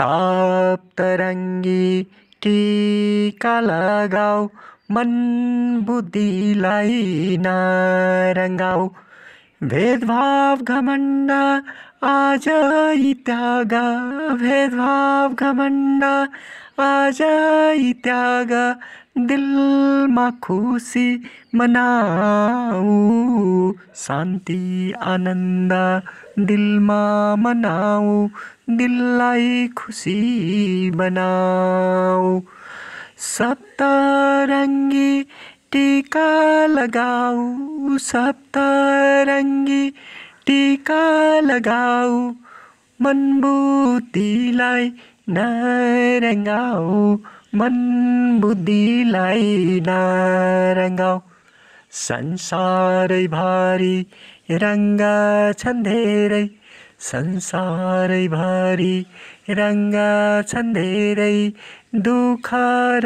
तरंगी टीका लगाओ मन बुद्धि न रंगाओ भेदभाव घमंड आज त्याग भेदभाव घमंड आज त्याग दिल पसलमा खुसी मनाऊ शान्ति आनन्द दिलमा मनाऊ दिललाई खुसी बनाऊ सप्तरङ्गी टिका लगाऊ सप्तरङ्गी टिका लगाऊ मनबुतीलाई नरङ्गाऊ मन बुद्धिलाई नारङ्गाउ संसारै भारी रङ्गा छन् धेरै संसारै भारी रङ्गा छन् धेरै दुःख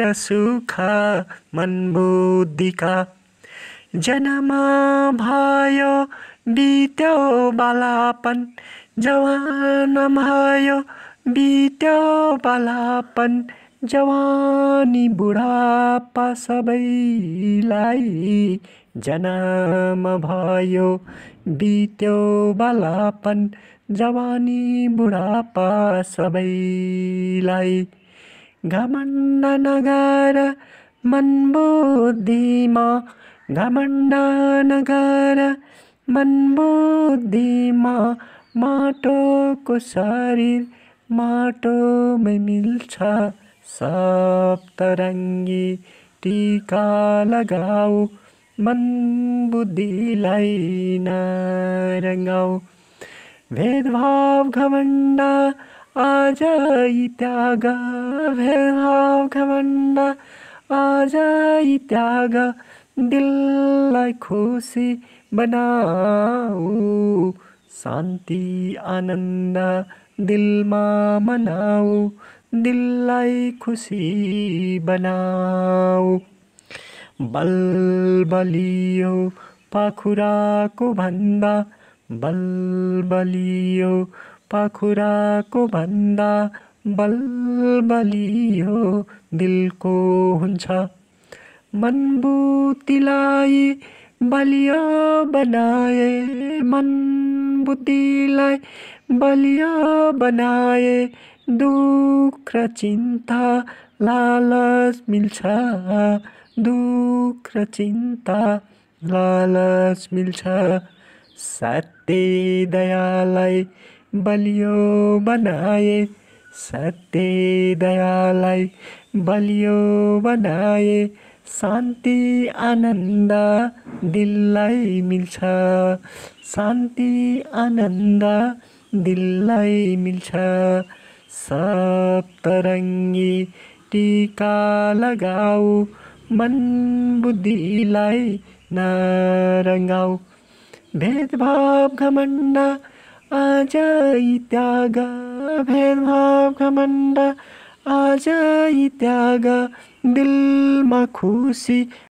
र सुख मन बुद्धिका जन्म भयो बित्यो बालापन जवान भयो बित्यो बालापन जवानी बुढापा सबैलाई जनाम भयो बित्यो बालापन जवानी बुढापा सबैलाई घमण्ड नगर मनबुद्धिमा घमण्ड नगर मनबुद्धिमा माटोको शरीर माटोमै मिल्छ सप्तरंगी टीका लगाओ मन बुद्धि लाइन रंगाओ भेदभाव घमंडा आ जाई त्याग भेदभाव घमंडा आ जाई त्याग दिल लाई खुशी बनाओ शांति आनंद दिल मा मनाओ दिललाई खुसी बनाऊ बलियो पाखुराको भन्दा बलियो पाखुराको भन्दा बलियो दिलको हुन्छ मनबुद्धिलाई बलियो बनाए बुद्धिलाई बलियो बनाए दुख र चिन्ता लालच मिल्छ दुःख र चिन्ता लालच मिल्छ सत्य दयालाई बलियो बनाए सत्य दयालाई बलियो बनाए शान्ति आनन्द दिललाई मिल्छ शान्ति आनन्द दिललाई मिल्छ सप्तरंगी टीका लगाओ मन बुद्धि लाई न रंगाओ भेदभाव घमंडा आ जाई त्याग भेदभाव घमंडा आ जाई त्यागा दिल में खुशी